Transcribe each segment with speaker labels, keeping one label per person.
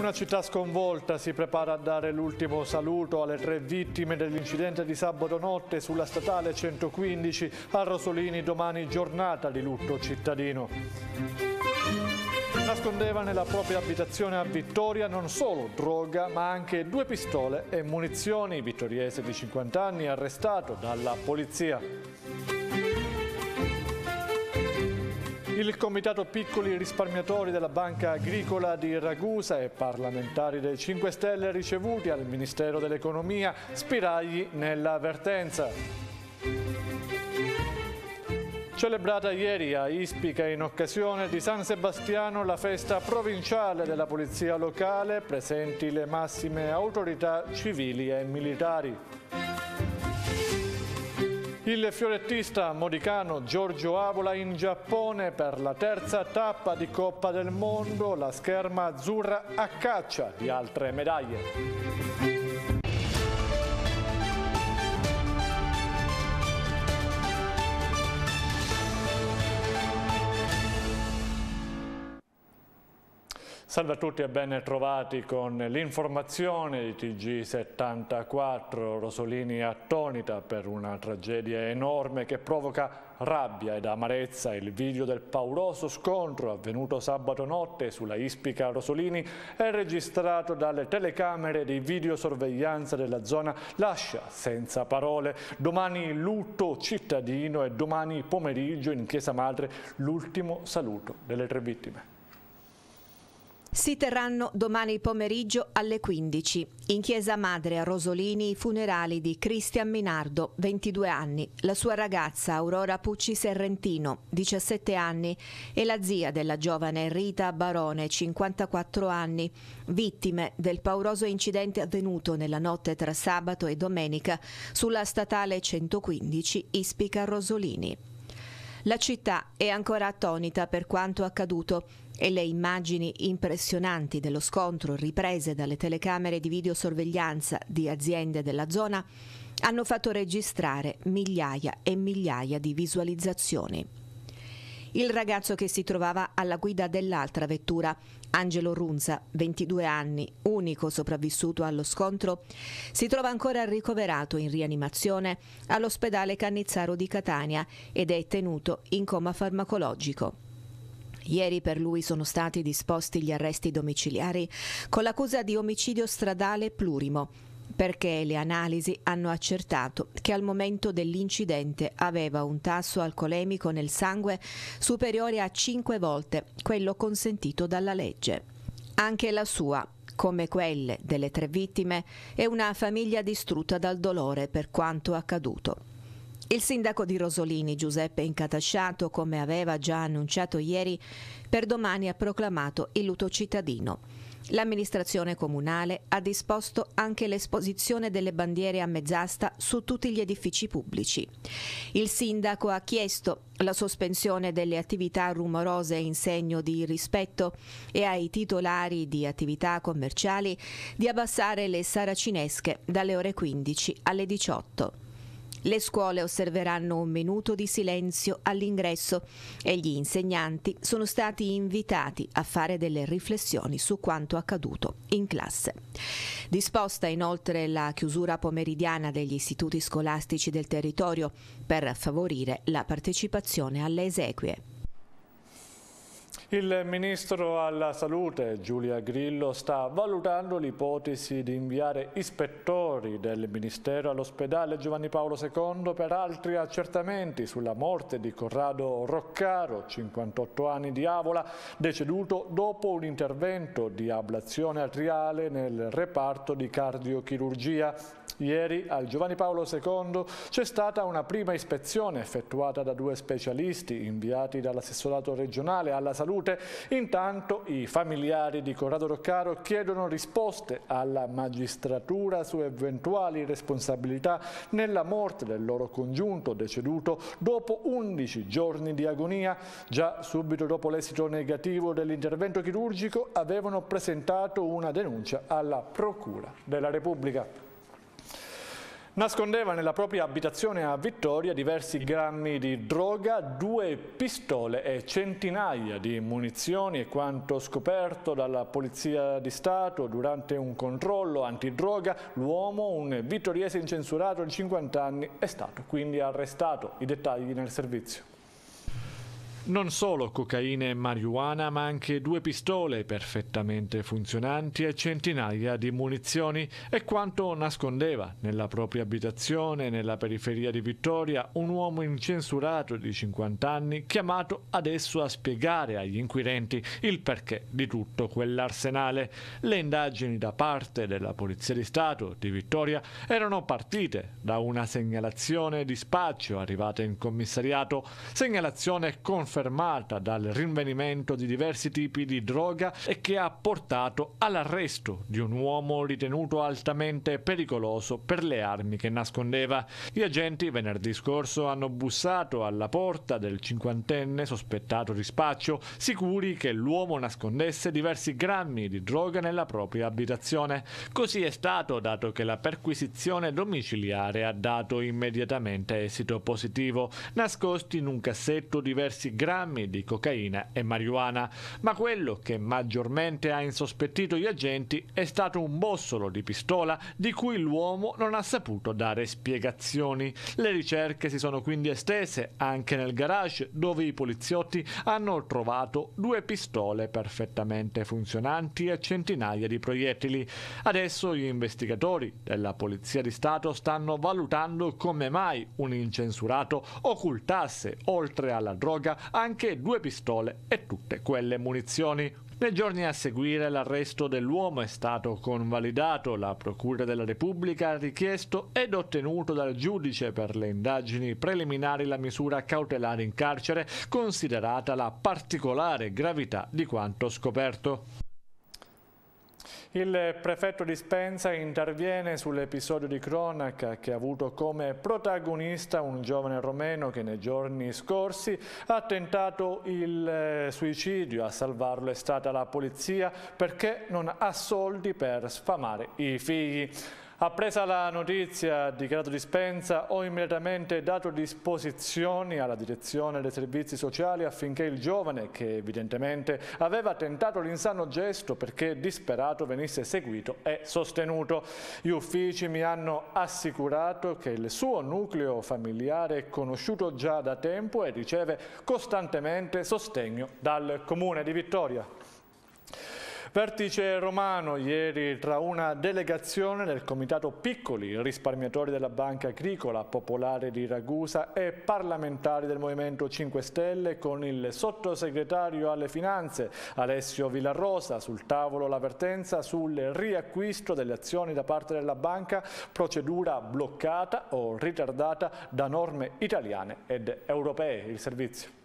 Speaker 1: Una città sconvolta si prepara a dare l'ultimo saluto alle tre vittime dell'incidente di sabato notte sulla statale 115 a Rosolini domani giornata di lutto cittadino. Nascondeva nella propria abitazione a Vittoria non solo droga ma anche due pistole e munizioni. Vittoriese di 50 anni arrestato dalla polizia. Il Comitato Piccoli Risparmiatori della Banca Agricola di Ragusa e parlamentari dei 5 Stelle ricevuti al Ministero dell'Economia spiragli nell'avvertenza. Celebrata ieri a Ispica in occasione di San Sebastiano la festa provinciale della polizia locale, presenti le massime autorità civili e militari. Il fiorettista modicano Giorgio Avola in Giappone per la terza tappa di Coppa del Mondo, la scherma azzurra a caccia di altre medaglie. Salve a tutti e ben trovati con l'informazione di TG74. Rosolini attonita per una tragedia enorme che provoca rabbia ed amarezza. Il video del pauroso scontro avvenuto sabato notte sulla Ispica Rosolini è registrato dalle telecamere di videosorveglianza della zona lascia senza parole. Domani lutto cittadino e domani pomeriggio in Chiesa Madre l'ultimo saluto delle tre vittime.
Speaker 2: Si terranno domani pomeriggio alle 15 in Chiesa Madre a Rosolini i funerali di Cristian Minardo, 22 anni, la sua ragazza Aurora Pucci Serrentino, 17 anni, e la zia della giovane Rita Barone, 54 anni, vittime del pauroso incidente avvenuto nella notte tra sabato e domenica sulla statale 115 Ispica Rosolini. La città è ancora attonita per quanto accaduto e le immagini impressionanti dello scontro riprese dalle telecamere di videosorveglianza di aziende della zona hanno fatto registrare migliaia e migliaia di visualizzazioni. Il ragazzo che si trovava alla guida dell'altra vettura, Angelo Runza, 22 anni, unico sopravvissuto allo scontro, si trova ancora ricoverato in rianimazione all'ospedale Cannizzaro di Catania ed è tenuto in coma farmacologico. Ieri per lui sono stati disposti gli arresti domiciliari con l'accusa di omicidio stradale plurimo perché le analisi hanno accertato che al momento dell'incidente aveva un tasso alcolemico nel sangue superiore a 5 volte quello consentito dalla legge. Anche la sua, come quelle delle tre vittime, è una famiglia distrutta dal dolore per quanto accaduto. Il sindaco di Rosolini, Giuseppe Incatasciato, come aveva già annunciato ieri, per domani ha proclamato il luto cittadino. L'amministrazione comunale ha disposto anche l'esposizione delle bandiere a mezz'asta su tutti gli edifici pubblici. Il sindaco ha chiesto la sospensione delle attività rumorose in segno di rispetto e ai titolari di attività commerciali di abbassare le saracinesche dalle ore 15 alle 18. Le scuole osserveranno un minuto di silenzio all'ingresso e gli insegnanti sono stati invitati a fare delle riflessioni su quanto accaduto in classe. Disposta inoltre la chiusura pomeridiana degli istituti scolastici del territorio per favorire la partecipazione alle esequie.
Speaker 1: Il ministro alla salute Giulia Grillo sta valutando l'ipotesi di inviare ispettori del ministero all'ospedale Giovanni Paolo II per altri accertamenti sulla morte di Corrado Roccaro, 58 anni di Avola, deceduto dopo un intervento di ablazione atriale nel reparto di cardiochirurgia. Ieri al Giovanni Paolo II c'è stata una prima ispezione effettuata da due specialisti inviati dall'assessorato regionale alla salute. Intanto i familiari di Corrado Roccaro chiedono risposte alla magistratura su eventuali responsabilità nella morte del loro congiunto deceduto dopo 11 giorni di agonia. Già subito dopo l'esito negativo dell'intervento chirurgico avevano presentato una denuncia alla Procura della Repubblica. Nascondeva nella propria abitazione a Vittoria diversi grammi di droga, due pistole e centinaia di munizioni e quanto scoperto dalla Polizia di Stato durante un controllo antidroga, l'uomo, un vittoriese incensurato di 50 anni, è stato quindi arrestato. I dettagli nel servizio. Non solo cocaina e marijuana, ma anche due pistole perfettamente funzionanti e centinaia di munizioni e quanto nascondeva nella propria abitazione nella periferia di Vittoria un uomo incensurato di 50 anni chiamato adesso a spiegare agli inquirenti il perché di tutto quell'arsenale. Le indagini da parte della Polizia di Stato di Vittoria erano partite da una segnalazione di spaccio arrivata in commissariato, segnalazione confermata confermata dal rinvenimento di diversi tipi di droga e che ha portato all'arresto di un uomo ritenuto altamente pericoloso per le armi che nascondeva. Gli agenti venerdì scorso hanno bussato alla porta del cinquantenne sospettato di spaccio, sicuri che l'uomo nascondesse diversi grammi di droga nella propria abitazione. Così è stato dato che la perquisizione domiciliare ha dato immediatamente esito positivo. Nascosti in un cassetto diversi grammi di cocaina e marijuana, ma quello che maggiormente ha insospettito gli agenti è stato un bossolo di pistola di cui l'uomo non ha saputo dare spiegazioni. Le ricerche si sono quindi estese anche nel garage dove i poliziotti hanno trovato due pistole perfettamente funzionanti e centinaia di proiettili. Adesso gli investigatori della Polizia di Stato stanno valutando come mai un incensurato occultasse, oltre alla droga, anche due pistole e tutte quelle munizioni. Nei giorni a seguire l'arresto dell'uomo è stato convalidato, la Procura della Repubblica ha richiesto ed ottenuto dal giudice per le indagini preliminari la misura cautelare in carcere, considerata la particolare gravità di quanto scoperto. Il prefetto di Spenza interviene sull'episodio di cronaca che ha avuto come protagonista un giovane romeno che nei giorni scorsi ha tentato il eh, suicidio. A salvarlo è stata la polizia perché non ha soldi per sfamare i figli. Appresa la notizia, dichiarato dispensa, ho immediatamente dato disposizioni alla direzione dei servizi sociali affinché il giovane, che evidentemente aveva tentato l'insano gesto perché disperato venisse seguito e sostenuto. Gli uffici mi hanno assicurato che il suo nucleo familiare è conosciuto già da tempo e riceve costantemente sostegno dal Comune di Vittoria. Vertice romano ieri tra una delegazione del comitato Piccoli, risparmiatori della Banca Agricola Popolare di Ragusa e parlamentari del Movimento 5 Stelle con il sottosegretario alle finanze Alessio Villarrosa sul tavolo l'avvertenza sul riacquisto delle azioni da parte della banca, procedura bloccata o ritardata da norme italiane ed europee. Il servizio.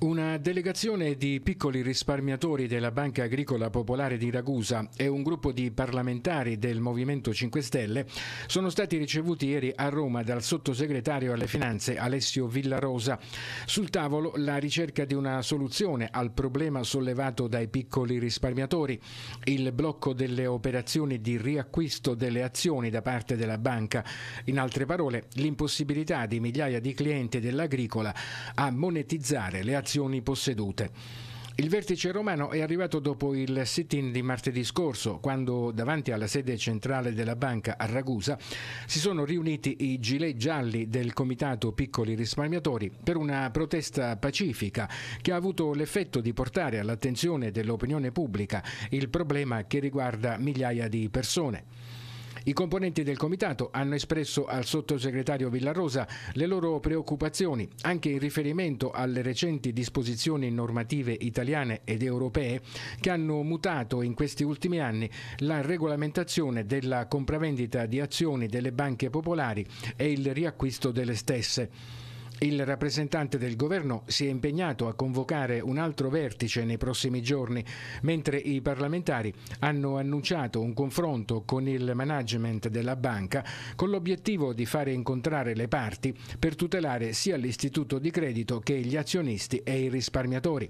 Speaker 3: Una delegazione di piccoli risparmiatori della Banca Agricola Popolare di Ragusa e un gruppo di parlamentari del Movimento 5 Stelle sono stati ricevuti ieri a Roma dal sottosegretario alle finanze Alessio Villarosa. Sul tavolo la ricerca di una soluzione al problema sollevato dai piccoli risparmiatori, il blocco delle operazioni di riacquisto delle azioni da parte della banca, in altre parole l'impossibilità di migliaia di clienti dell'agricola a monetizzare le azioni azioni possedute. Il vertice romano è arrivato dopo il sit-in di martedì scorso, quando davanti alla sede centrale della banca a Ragusa si sono riuniti i gilet gialli del comitato Piccoli Risparmiatori per una protesta pacifica che ha avuto l'effetto di portare all'attenzione dell'opinione pubblica il problema che riguarda migliaia di persone. I componenti del comitato hanno espresso al sottosegretario Villarosa le loro preoccupazioni anche in riferimento alle recenti disposizioni normative italiane ed europee che hanno mutato in questi ultimi anni la regolamentazione della compravendita di azioni delle banche popolari e il riacquisto delle stesse. Il rappresentante del governo si è impegnato a convocare un altro vertice nei prossimi giorni, mentre i parlamentari hanno annunciato un confronto con il management della banca con l'obiettivo di fare incontrare le parti per tutelare sia l'istituto di credito che gli azionisti e i risparmiatori.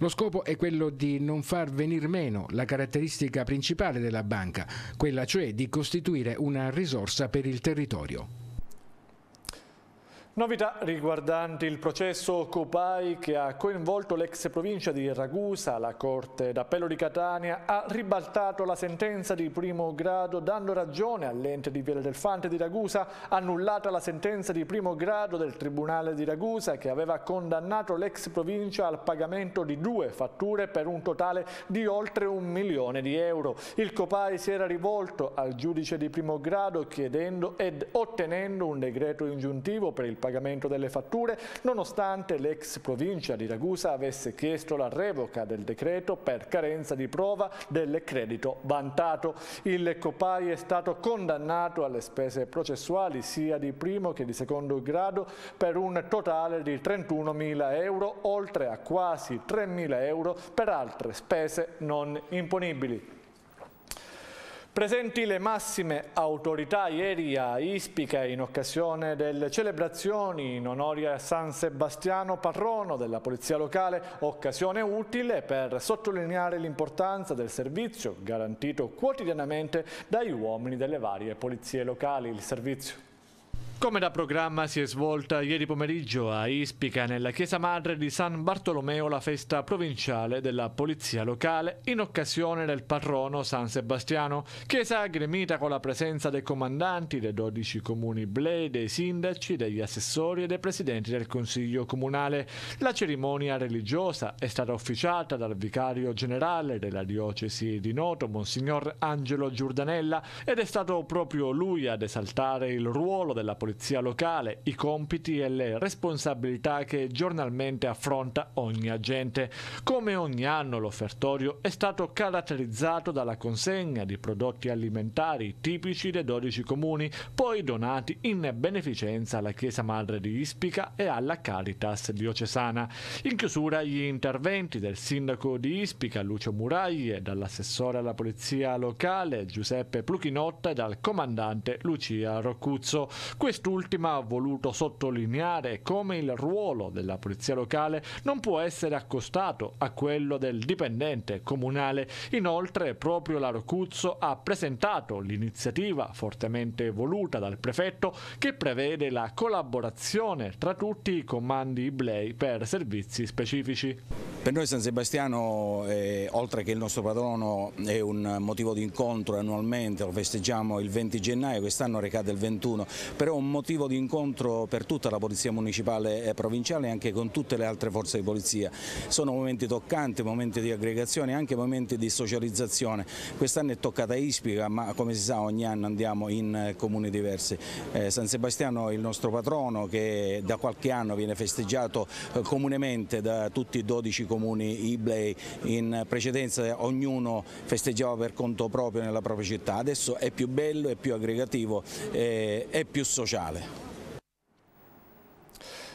Speaker 3: Lo scopo è quello di non far venir meno la caratteristica principale della banca, quella cioè di costituire una risorsa per il territorio.
Speaker 1: Novità riguardanti il processo Copai che ha coinvolto l'ex provincia di Ragusa, la Corte d'Appello di Catania ha ribaltato la sentenza di primo grado dando ragione all'ente di Viale del Fante di Ragusa, annullata la sentenza di primo grado del Tribunale di Ragusa che aveva condannato l'ex provincia al pagamento di due fatture per un totale di oltre un milione di euro. Il Copai si era rivolto al giudice di primo grado chiedendo ed ottenendo un decreto ingiuntivo per il pagamento pagamento delle fatture, nonostante l'ex provincia di Ragusa avesse chiesto la revoca del decreto per carenza di prova del credito vantato. Il Copai è stato condannato alle spese processuali sia di primo che di secondo grado per un totale di 31.000 euro, oltre a quasi 3.000 euro per altre spese non imponibili. Presenti le massime autorità ieri a Ispica in occasione delle celebrazioni in onore a San Sebastiano patrono della Polizia Locale, occasione utile per sottolineare l'importanza del servizio garantito quotidianamente dagli uomini delle varie polizie locali. Il servizio come da programma si è svolta ieri pomeriggio a Ispica nella chiesa madre di San Bartolomeo la festa provinciale della polizia locale in occasione del patrono San Sebastiano, chiesa aggremita con la presenza dei comandanti dei 12 comuni blei, dei sindaci, degli assessori e dei presidenti del consiglio comunale. La cerimonia religiosa è stata officiata dal vicario generale della diocesi di Noto, Monsignor Angelo Giordanella, ed è stato proprio lui ad esaltare il ruolo della polizia polizia locale, i compiti e le responsabilità che giornalmente affronta ogni agente. Come ogni anno l'offertorio è stato caratterizzato dalla consegna di prodotti alimentari tipici dei 12 comuni, poi donati in beneficenza alla Chiesa Madre di Ispica e alla Caritas diocesana. In chiusura gli interventi del sindaco di Ispica Lucio Muraglie, dall'assessore alla polizia locale Giuseppe Pluchinotta e dal comandante Lucia Roccuzzo. Questo Quest'ultima ha voluto sottolineare come il ruolo della polizia locale non può essere accostato a quello del dipendente comunale. Inoltre proprio l'Arocuzzo ha presentato l'iniziativa fortemente voluta dal prefetto che prevede la collaborazione tra tutti i comandi Iblei per servizi specifici. Per noi San Sebastiano, eh,
Speaker 3: oltre che il nostro padrono, è un motivo di incontro annualmente, lo festeggiamo il 20 gennaio, quest'anno recade il 21, però è un un motivo di incontro per tutta la Polizia Municipale e Provinciale e anche con tutte le altre forze di polizia. Sono momenti toccanti, momenti di aggregazione e anche momenti di socializzazione. Quest'anno è toccata Ispica, ma come si sa ogni anno andiamo in comuni diversi. Eh, San Sebastiano è il nostro patrono che da qualche anno viene festeggiato eh, comunemente da tutti i 12 comuni Iblei. In precedenza ognuno festeggiava per conto proprio nella propria città. Adesso è più bello, è più aggregativo, eh, è più sociale sociale.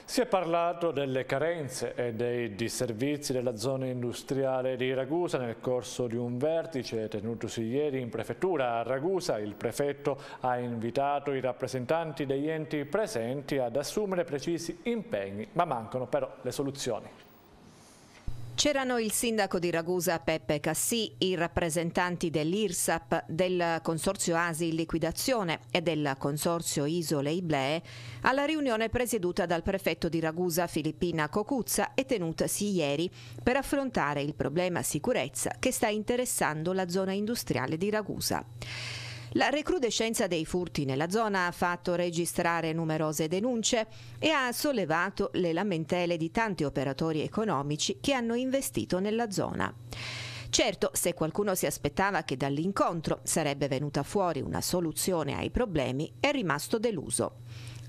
Speaker 1: Si è parlato delle carenze e dei disservizi della zona industriale di Ragusa nel corso di un vertice tenutosi ieri in prefettura a Ragusa. Il prefetto ha invitato i rappresentanti degli enti presenti ad assumere precisi impegni, ma mancano però le soluzioni.
Speaker 2: C'erano il sindaco di Ragusa Peppe Cassì, i rappresentanti dell'IRSAP, del Consorzio ASI in liquidazione e del Consorzio Isole Iblee alla riunione presieduta dal prefetto di Ragusa Filippina Cocuzza e tenutasi ieri per affrontare il problema sicurezza che sta interessando la zona industriale di Ragusa. La recrudescenza dei furti nella zona ha fatto registrare numerose denunce e ha sollevato le lamentele di tanti operatori economici che hanno investito nella zona. Certo, se qualcuno si aspettava che dall'incontro sarebbe venuta fuori una soluzione ai problemi, è rimasto deluso.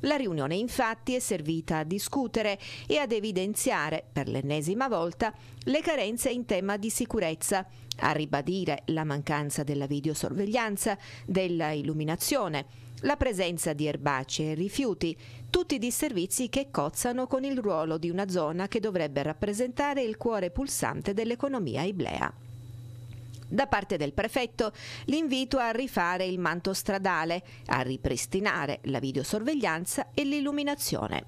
Speaker 2: La riunione infatti è servita a discutere e ad evidenziare, per l'ennesima volta, le carenze in tema di sicurezza a ribadire la mancanza della videosorveglianza, della illuminazione, la presenza di erbacce e rifiuti, tutti disservizi che cozzano con il ruolo di una zona che dovrebbe rappresentare il cuore pulsante dell'economia iblea. Da parte del prefetto l'invito a rifare il manto stradale, a ripristinare la videosorveglianza e l'illuminazione.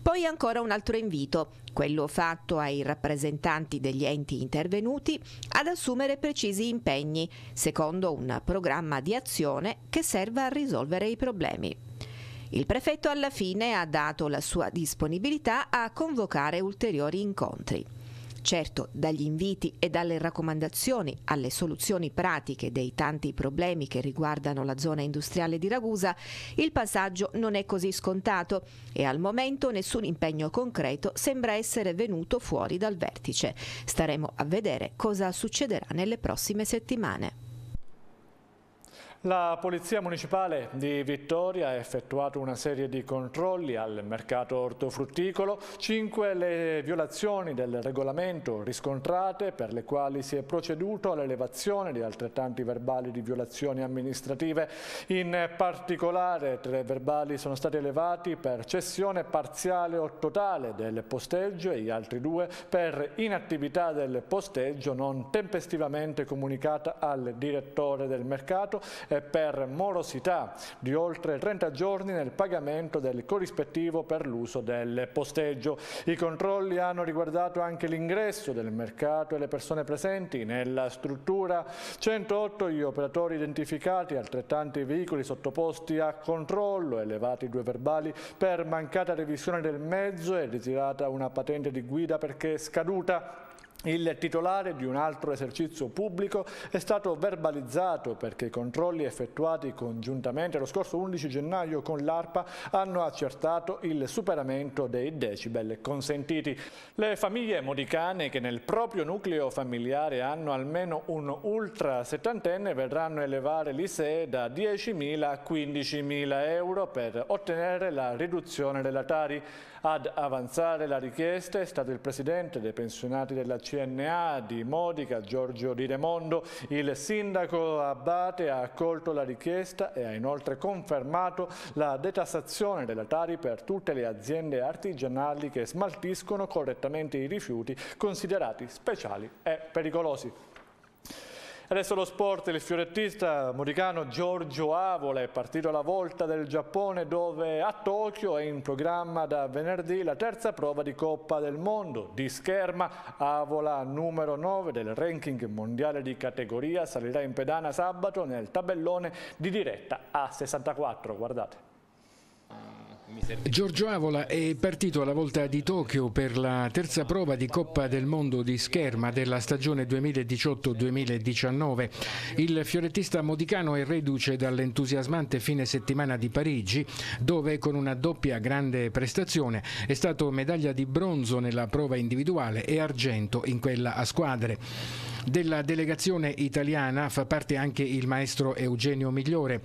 Speaker 2: Poi ancora un altro invito, quello fatto ai rappresentanti degli enti intervenuti ad assumere precisi impegni, secondo un programma di azione che serva a risolvere i problemi. Il prefetto alla fine ha dato la sua disponibilità a convocare ulteriori incontri. Certo, dagli inviti e dalle raccomandazioni alle soluzioni pratiche dei tanti problemi che riguardano la zona industriale di Ragusa, il passaggio non è così scontato e al momento nessun impegno concreto sembra essere venuto fuori dal vertice. Staremo a vedere cosa succederà nelle prossime settimane.
Speaker 1: La Polizia Municipale di Vittoria ha effettuato una serie di controlli al mercato ortofrutticolo, cinque le violazioni del regolamento riscontrate per le quali si è proceduto all'elevazione di altrettanti verbali di violazioni amministrative. In particolare tre verbali sono stati elevati per cessione parziale o totale del posteggio e gli altri due per inattività del posteggio non tempestivamente comunicata al direttore del mercato e e per morosità di oltre 30 giorni nel pagamento del corrispettivo per l'uso del posteggio. I controlli hanno riguardato anche l'ingresso del mercato e le persone presenti nella struttura. 108 gli operatori identificati, altrettanti i veicoli sottoposti a controllo, elevati due verbali per mancata revisione del mezzo e ritirata una patente di guida perché scaduta il titolare di un altro esercizio pubblico è stato verbalizzato perché i controlli effettuati congiuntamente lo scorso 11 gennaio con l'ARPA hanno accertato il superamento dei decibel consentiti. Le famiglie modicane che nel proprio nucleo familiare hanno almeno un ultra settantenne vedranno elevare l'ISEE da 10.000 a 15.000 euro per ottenere la riduzione della Tari. Ad avanzare la richiesta è stato il presidente dei pensionati della città CNA di Modica, Giorgio Di Demondo, il sindaco Abate ha accolto la richiesta e ha inoltre confermato la detassazione della Tari per tutte le aziende artigianali che smaltiscono correttamente i rifiuti considerati speciali e pericolosi. Adesso lo sport, il fiorettista muricano Giorgio Avola è partito alla volta del Giappone dove a Tokyo è in programma da venerdì la terza prova di Coppa del Mondo. Di scherma Avola numero 9 del ranking mondiale di categoria salirà in pedana sabato nel tabellone di diretta a 64. Guardate.
Speaker 3: Giorgio Avola è partito alla volta di Tokyo per la terza prova di Coppa del Mondo di scherma della stagione 2018-2019. Il fiorettista modicano è reduce dall'entusiasmante fine settimana di Parigi, dove con una doppia grande prestazione è stato medaglia di bronzo nella prova individuale e argento in quella a squadre. Della delegazione italiana fa parte anche il maestro Eugenio Migliore.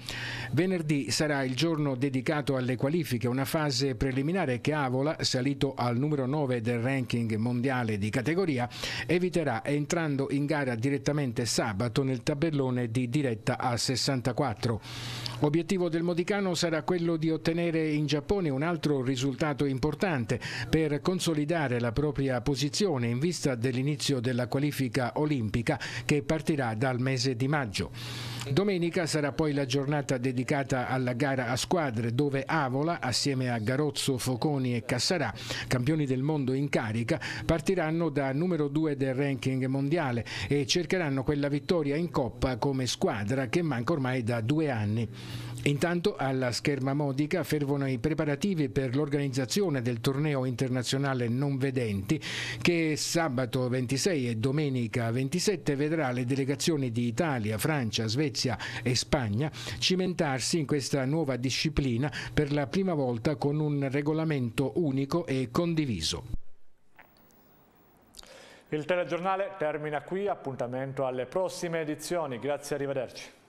Speaker 3: Venerdì sarà il giorno dedicato alle qualifiche, una fase preliminare che Avola, salito al numero 9 del ranking mondiale di categoria, eviterà entrando in gara direttamente sabato nel tabellone di diretta a 64. Obiettivo del Modicano sarà quello di ottenere in Giappone un altro risultato importante per consolidare la propria posizione in vista dell'inizio della qualifica olimpica che partirà dal mese di maggio. Domenica sarà poi la giornata dedicata alla gara a squadre dove Avola, assieme a Garozzo, Foconi e Cassarà, campioni del mondo in carica, partiranno da numero 2 del ranking mondiale e cercheranno quella vittoria in Coppa come squadra che manca ormai da due anni. Intanto alla scherma modica fervono i preparativi per l'organizzazione del torneo internazionale non vedenti che sabato 26 e domenica 27 vedrà le delegazioni di Italia, Francia, Svezia e Spagna cimentarsi in questa nuova disciplina per la prima volta con un regolamento unico e condiviso.
Speaker 1: Il telegiornale termina qui, appuntamento alle prossime edizioni. Grazie, arrivederci.